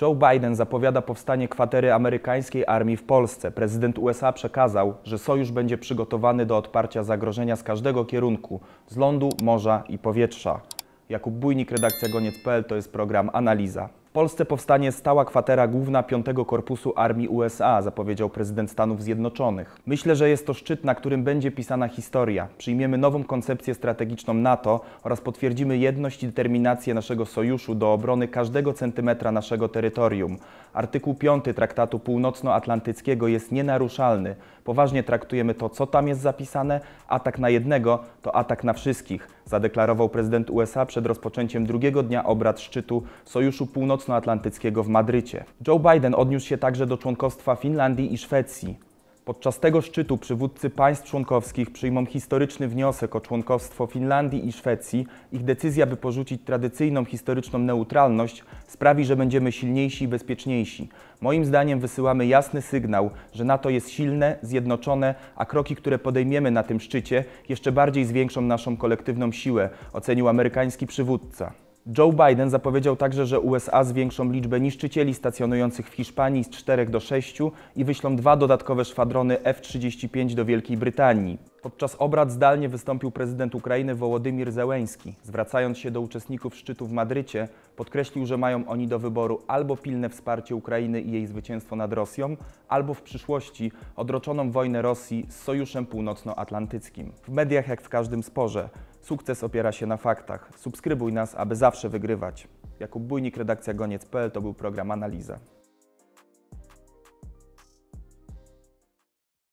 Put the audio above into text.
Joe Biden zapowiada powstanie kwatery amerykańskiej armii w Polsce. Prezydent USA przekazał, że sojusz będzie przygotowany do odparcia zagrożenia z każdego kierunku z lądu, morza i powietrza. Jakub Bujnik, redakcja goniec.pl to jest program Analiza. W Polsce powstanie stała kwatera główna V Korpusu Armii USA, zapowiedział prezydent Stanów Zjednoczonych. Myślę, że jest to szczyt, na którym będzie pisana historia. Przyjmiemy nową koncepcję strategiczną NATO oraz potwierdzimy jedność i determinację naszego sojuszu do obrony każdego centymetra naszego terytorium. Artykuł 5 Traktatu Północnoatlantyckiego jest nienaruszalny. Poważnie traktujemy to, co tam jest zapisane. Atak na jednego to atak na wszystkich, zadeklarował prezydent USA przed rozpoczęciem drugiego dnia obrad szczytu Sojuszu Północnoatlantyckiego Północnoatlantyckiego w Madrycie. Joe Biden odniósł się także do członkostwa Finlandii i Szwecji. Podczas tego szczytu przywódcy państw członkowskich przyjmą historyczny wniosek o członkostwo Finlandii i Szwecji. Ich decyzja, by porzucić tradycyjną historyczną neutralność, sprawi, że będziemy silniejsi i bezpieczniejsi. Moim zdaniem wysyłamy jasny sygnał, że NATO jest silne, zjednoczone, a kroki, które podejmiemy na tym szczycie, jeszcze bardziej zwiększą naszą kolektywną siłę, ocenił amerykański przywódca. Joe Biden zapowiedział także, że USA zwiększą liczbę niszczycieli stacjonujących w Hiszpanii z 4 do 6 i wyślą dwa dodatkowe szwadrony F-35 do Wielkiej Brytanii. Podczas obrad zdalnie wystąpił prezydent Ukrainy Wołodymir Zełęski. Zwracając się do uczestników szczytu w Madrycie, podkreślił, że mają oni do wyboru albo pilne wsparcie Ukrainy i jej zwycięstwo nad Rosją, albo w przyszłości odroczoną wojnę Rosji z Sojuszem Północnoatlantyckim. W mediach jak w każdym sporze Sukces opiera się na faktach. Subskrybuj nas, aby zawsze wygrywać. Jakub Bujnik, redakcja goniec.pl to był program Analiza.